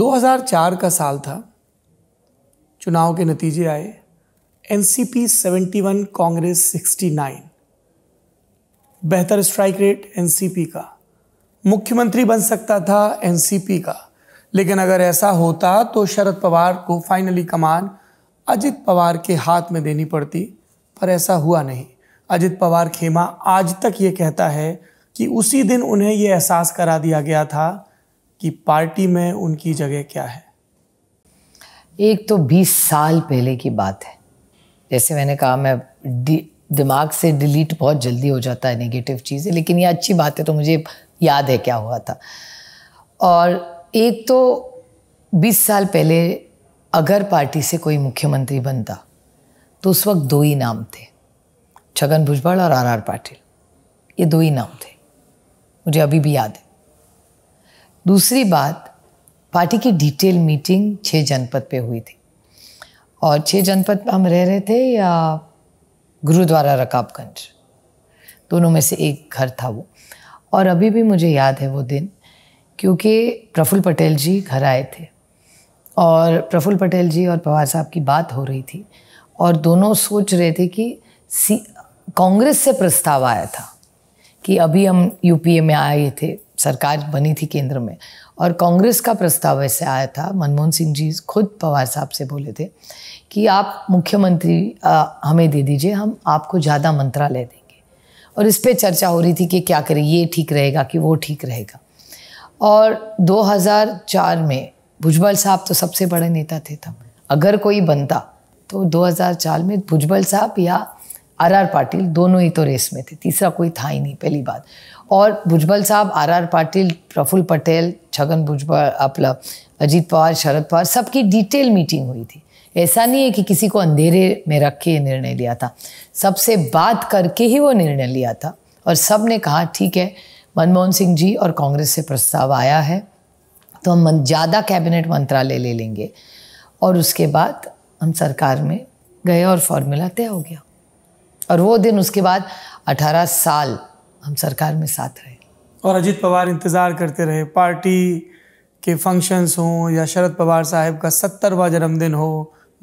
2004 का साल था चुनाव के नतीजे आए N C P seventy one Congress sixty nine बेहतर strike rate N C P का मुख्यमंत्री बन सकता था एन सी पी का लेकिन अगर ऐसा होता तो शरद पवार को फाइनली कमान अजित पवार के हाथ में देनी पड़ती पर ऐसा हुआ नहीं अजित पवार खेमा आज तक ये कहता है कि उसी दिन उन्हें ये एहसास करा दिया गया था कि पार्टी में उनकी जगह क्या है एक तो 20 साल पहले की बात है जैसे मैंने कहा मैं दिमाग से डिलीट बहुत जल्दी हो जाता है नेगेटिव चीज़ें लेकिन ये अच्छी बात है तो मुझे याद है क्या हुआ था और एक तो 20 साल पहले अगर पार्टी से कोई मुख्यमंत्री बनता तो उस वक्त दो ही नाम थे छगन भुजबल और आर आर पाटिल ये दो ही नाम थे मुझे अभी भी याद है दूसरी बात पार्टी की डिटेल मीटिंग छः जनपद पे हुई थी और छः जनपद पर हम रह रहे थे या गुरुद्वारा रकाबगंज दोनों में से एक घर था वो और अभी भी मुझे याद है वो दिन क्योंकि प्रफुल्ल पटेल जी घर आए थे और प्रफुल्ल पटेल जी और पवार साहब की बात हो रही थी और दोनों सोच रहे थे कि कांग्रेस से प्रस्ताव आया था कि अभी हम यूपीए में आए थे सरकार बनी थी केंद्र में और कांग्रेस का प्रस्ताव ऐसे आया था मनमोहन सिंह जी खुद पवार साहब से बोले थे कि आप मुख्यमंत्री हमें दे दीजिए हम आपको ज़्यादा मंत्रालय देंगे और इस पर चर्चा हो रही थी कि क्या करें ये ठीक रहेगा कि वो ठीक रहेगा और 2004 में भुजबल साहब तो सबसे बड़े नेता थे तब अगर कोई बनता तो 2004 में भुजबल साहब या आर आर पाटिल दोनों ही तो रेस में थे तीसरा कोई था ही नहीं पहली बात और भुजबल साहब आर आर पाटिल प्रफुल्ल पटेल छगन भुजबल अपना अजीत पवार शरद पवार सबकी डिटेल मीटिंग हुई थी ऐसा नहीं है कि किसी को अंधेरे में रख के निर्णय लिया था सबसे बात करके ही वो निर्णय लिया था और सब ने कहा ठीक है मनमोहन सिंह जी और कांग्रेस से प्रस्ताव आया है तो हम ज़्यादा कैबिनेट मंत्रालय ले लेंगे और उसके बाद हम सरकार में गए और फॉर्मूला तय हो गया और वो दिन उसके बाद 18 साल हम सरकार में साथ रहे और अजीत पवार इंतज़ार करते रहे पार्टी के फंक्शंस हों या शरद पवार साहब का सत्तरवा जन्मदिन हो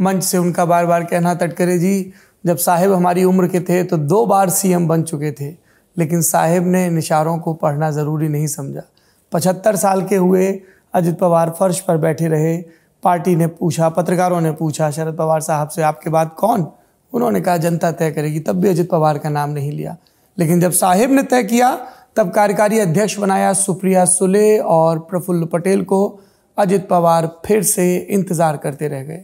मंच से उनका बार बार कहना तटकरे जी जब साहेब हमारी उम्र के थे तो दो बार सीएम बन चुके थे लेकिन साहिब ने निशारों को पढ़ना ज़रूरी नहीं समझा पचहत्तर साल के हुए अजित पवार फर्श पर बैठे रहे पार्टी ने पूछा पत्रकारों ने पूछा शरद पवार साहब से आपके बाद कौन उन्होंने कहा जनता तय करेगी तब भी अजित पवार का नाम नहीं लिया लेकिन जब साहिब ने तय किया तब कार्यकारी अध्यक्ष बनाया सुप्रिया सुले और प्रफुल्ल पटेल को अजित पवार फिर से इंतजार करते रह गए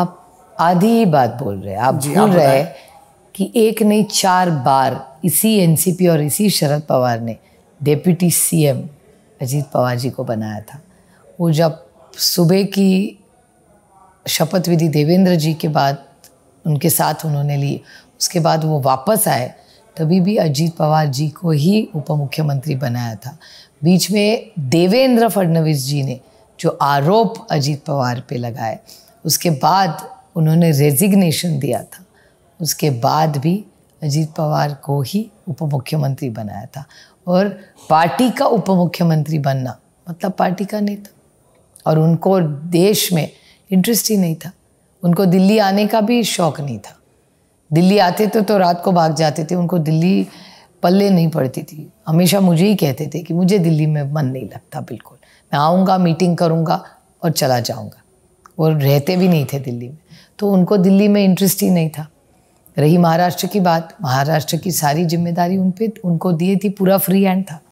आप आधी ही बात बोल रहे हैं आप जी, भूल रहे कि एक नहीं चार बार इसी एनसीपी और इसी शरद पवार ने डेप्यूटी सीएम अजीत पवार जी को बनाया था वो जब सुबह की शपथ विधि देवेंद्र जी के बाद उनके साथ उन्होंने ली उसके बाद वो वापस आए तभी भी अजीत पवार जी को ही उप मुख्यमंत्री बनाया था बीच में देवेंद्र फडणवीस जी ने जो आरोप अजीत पवार पे लगाए उसके बाद उन्होंने रेजिग्नेशन दिया था उसके बाद भी अजीत पवार को ही उप मुख्यमंत्री बनाया था और पार्टी का उप मुख्यमंत्री बनना मतलब पार्टी का नेता और उनको देश में इंटरेस्ट ही नहीं था उनको दिल्ली आने का भी शौक नहीं था दिल्ली आते थे तो रात को भाग जाते थे उनको दिल्ली पल्ले नहीं पड़ती थी हमेशा मुझे ही कहते थे कि मुझे दिल्ली में मन नहीं लगता बिल्कुल मैं आऊँगा मीटिंग करूँगा और चला जाऊँगा वो रहते भी नहीं थे दिल्ली में तो उनको दिल्ली में इंटरेस्ट ही नहीं था रही महाराष्ट्र की बात महाराष्ट्र की सारी जिम्मेदारी उन पर उनको दिए थी पूरा फ्री हैंड था